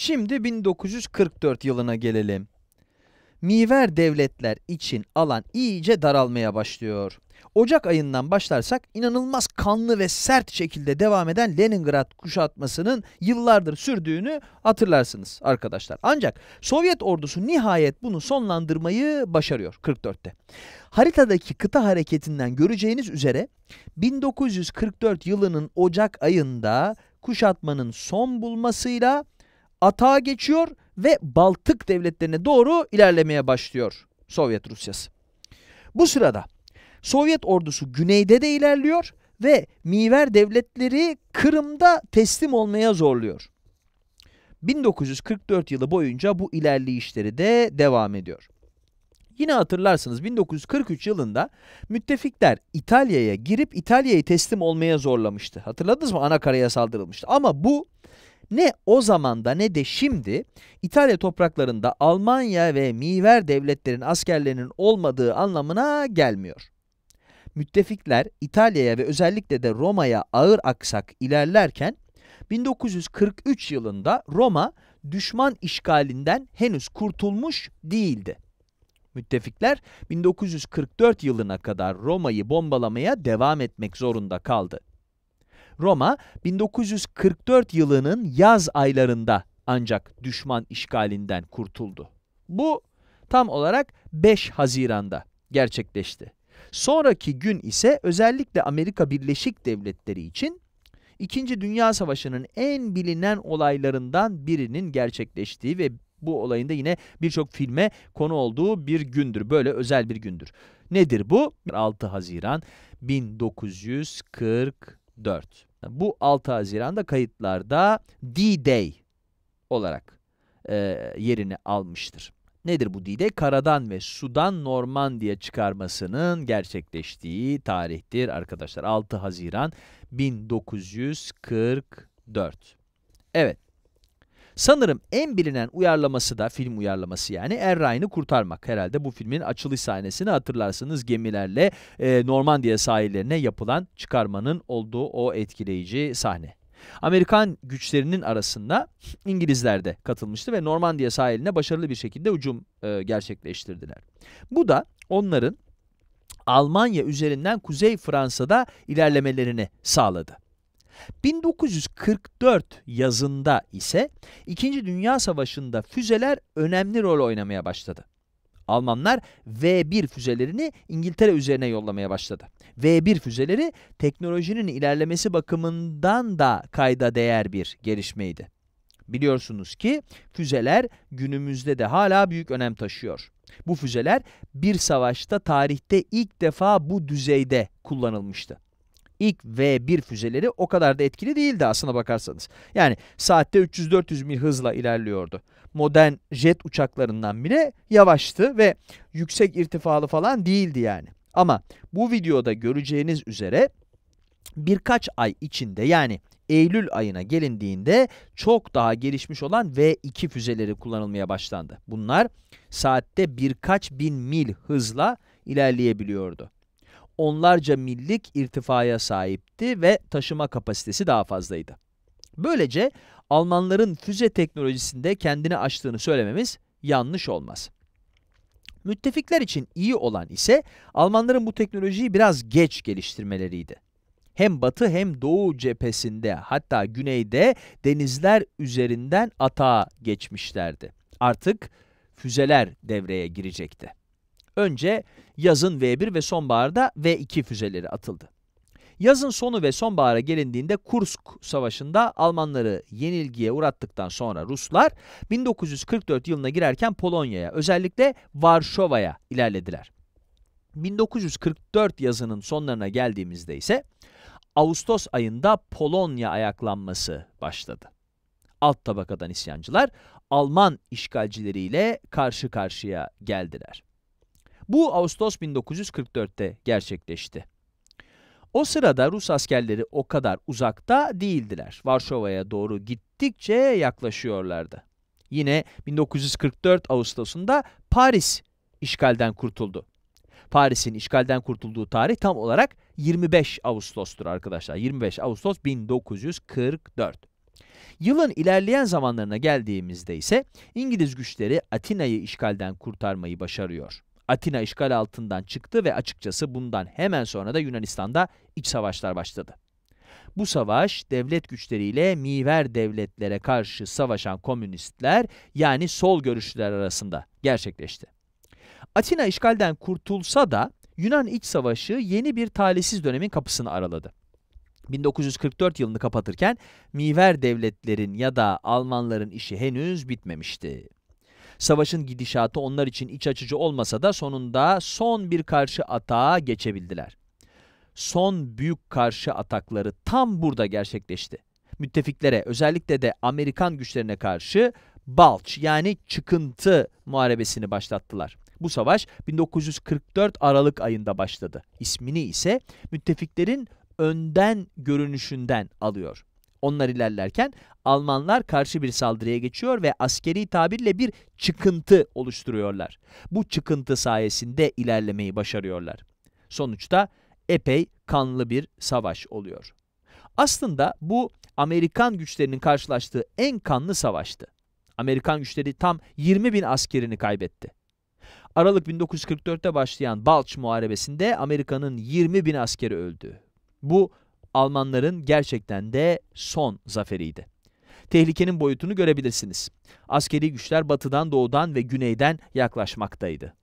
Şimdi 1944 yılına gelelim. Miver devletler için alan iyice daralmaya başlıyor. Ocak ayından başlarsak inanılmaz kanlı ve sert şekilde devam eden Leningrad kuşatmasının yıllardır sürdüğünü hatırlarsınız arkadaşlar. Ancak Sovyet ordusu nihayet bunu sonlandırmayı başarıyor 44'te. Haritadaki kıta hareketinden göreceğiniz üzere 1944 yılının Ocak ayında kuşatmanın son bulmasıyla atağa geçiyor ve Baltık devletlerine doğru ilerlemeye başlıyor Sovyet Rusyası. Bu sırada Sovyet ordusu güneyde de ilerliyor ve Miver devletleri Kırım'da teslim olmaya zorluyor. 1944 yılı boyunca bu ilerleyişleri de devam ediyor. Yine hatırlarsınız 1943 yılında müttefikler İtalya'ya girip İtalya'yı teslim olmaya zorlamıştı. Hatırladınız mı? Anakara'ya saldırılmıştı. Ama bu ne o zamanda ne de şimdi İtalya topraklarında Almanya ve miver devletlerin askerlerinin olmadığı anlamına gelmiyor. Müttefikler İtalya'ya ve özellikle de Roma'ya ağır aksak ilerlerken 1943 yılında Roma düşman işgalinden henüz kurtulmuş değildi. Müttefikler 1944 yılına kadar Roma'yı bombalamaya devam etmek zorunda kaldı. Roma 1944 yılının yaz aylarında ancak düşman işgalinden kurtuldu. Bu tam olarak 5 Haziran'da gerçekleşti. Sonraki gün ise özellikle Amerika Birleşik Devletleri için İkinci Dünya Savaşı'nın en bilinen olaylarından birinin gerçekleştiği ve bu olayın da yine birçok filme konu olduğu bir gündür. Böyle özel bir gündür. Nedir bu? 6 Haziran 1944. 4. Bu 6 Haziran'da kayıtlarda D-Day olarak e, yerini almıştır. Nedir bu D-Day? Karadan ve sudan Normandiya çıkarmasının gerçekleştiği tarihtir arkadaşlar. 6 Haziran 1944. Evet. Sanırım en bilinen uyarlaması da film uyarlaması yani Er kurtarmak. Herhalde bu filmin açılış sahnesini hatırlarsınız gemilerle e, Normandiya sahillerine yapılan çıkarmanın olduğu o etkileyici sahne. Amerikan güçlerinin arasında İngilizler de katılmıştı ve Normandiya sahiline başarılı bir şekilde ucum e, gerçekleştirdiler. Bu da onların Almanya üzerinden Kuzey Fransa'da ilerlemelerini sağladı. 1944 yazında ise 2. Dünya Savaşı'nda füzeler önemli rol oynamaya başladı. Almanlar V1 füzelerini İngiltere üzerine yollamaya başladı. V1 füzeleri teknolojinin ilerlemesi bakımından da kayda değer bir gelişmeydi. Biliyorsunuz ki füzeler günümüzde de hala büyük önem taşıyor. Bu füzeler bir savaşta tarihte ilk defa bu düzeyde kullanılmıştı ilk V1 füzeleri o kadar da etkili değildi aslına bakarsanız. Yani saatte 300-400 mil hızla ilerliyordu. Modern jet uçaklarından bile yavaştı ve yüksek irtifalı falan değildi yani. Ama bu videoda göreceğiniz üzere birkaç ay içinde yani Eylül ayına gelindiğinde çok daha gelişmiş olan V2 füzeleri kullanılmaya başlandı. Bunlar saatte birkaç bin mil hızla ilerleyebiliyordu onlarca millik irtifaya sahipti ve taşıma kapasitesi daha fazlaydı. Böylece Almanların füze teknolojisinde kendini açtığını söylememiz yanlış olmaz. Müttefikler için iyi olan ise Almanların bu teknolojiyi biraz geç geliştirmeleriydi. Hem batı hem doğu cephesinde hatta güneyde denizler üzerinden atağa geçmişlerdi. Artık füzeler devreye girecekti. Önce yazın V1 ve sonbaharda V2 füzeleri atıldı. Yazın sonu ve sonbahara gelindiğinde Kursk Savaşı'nda Almanları yenilgiye uğrattıktan sonra Ruslar 1944 yılına girerken Polonya'ya özellikle Varşova'ya ilerlediler. 1944 yazının sonlarına geldiğimizde ise Ağustos ayında Polonya ayaklanması başladı. Alt tabakadan isyancılar Alman işgalcileriyle karşı karşıya geldiler. Bu Ağustos 1944'te gerçekleşti. O sırada Rus askerleri o kadar uzakta değildiler. Varşova'ya doğru gittikçe yaklaşıyorlardı. Yine 1944 Ağustos'unda Paris işgalden kurtuldu. Paris'in işgalden kurtulduğu tarih tam olarak 25 Ağustos'tur arkadaşlar. 25 Ağustos 1944. Yılın ilerleyen zamanlarına geldiğimizde ise İngiliz güçleri Atina'yı işgalden kurtarmayı başarıyor. Atina işgal altından çıktı ve açıkçası bundan hemen sonra da Yunanistan'da iç savaşlar başladı. Bu savaş devlet güçleriyle miver devletlere karşı savaşan komünistler yani sol görüşlüler arasında gerçekleşti. Atina işgalden kurtulsa da Yunan iç savaşı yeni bir talihsiz dönemin kapısını araladı. 1944 yılını kapatırken miver devletlerin ya da Almanların işi henüz bitmemişti. Savaşın gidişatı onlar için iç açıcı olmasa da sonunda son bir karşı atağa geçebildiler. Son büyük karşı atakları tam burada gerçekleşti. Müttefiklere özellikle de Amerikan güçlerine karşı balç yani çıkıntı muharebesini başlattılar. Bu savaş 1944 Aralık ayında başladı. İsmini ise müttefiklerin önden görünüşünden alıyor. Onlar ilerlerken Almanlar karşı bir saldırıya geçiyor ve askeri tabirle bir çıkıntı oluşturuyorlar. Bu çıkıntı sayesinde ilerlemeyi başarıyorlar. Sonuçta epey kanlı bir savaş oluyor. Aslında bu Amerikan güçlerinin karşılaştığı en kanlı savaştı. Amerikan güçleri tam 20 bin askerini kaybetti. Aralık 1944'te başlayan Balç Muharebesi'nde Amerika'nın 20 bin askeri öldü. Bu Almanların gerçekten de son zaferiydi. Tehlikenin boyutunu görebilirsiniz. Askeri güçler batıdan, doğudan ve güneyden yaklaşmaktaydı.